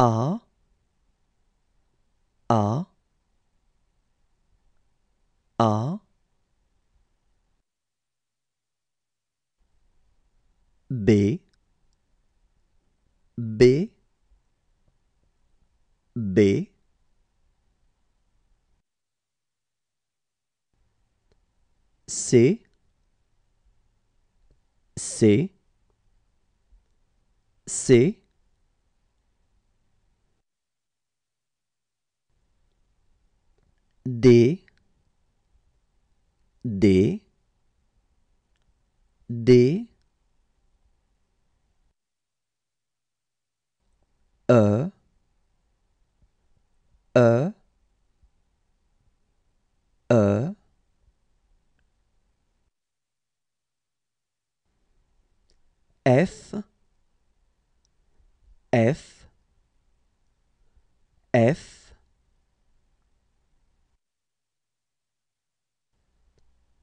A A A B B B C C C D D D E E E F F F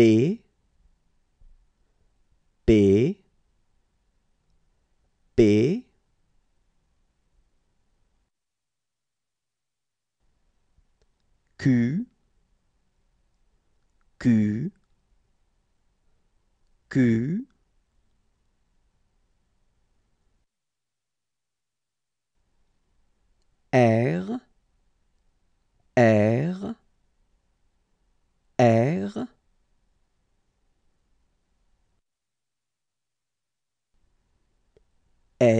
B B B Q Q Q R R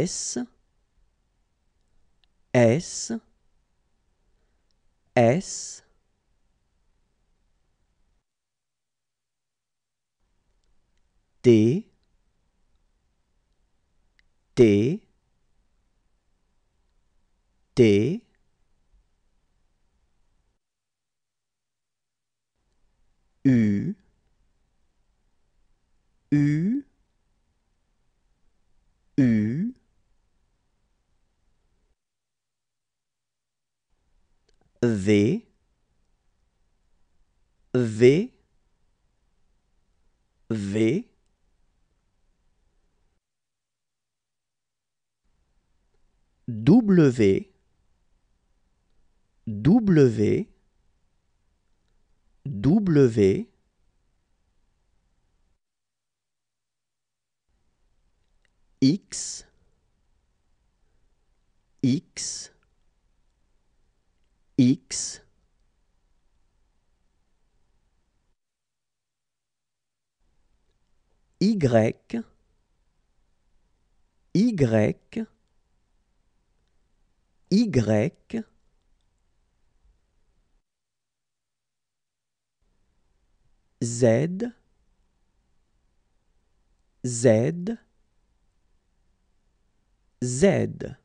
S S S D D D U V V V W W W X X x y y y z z z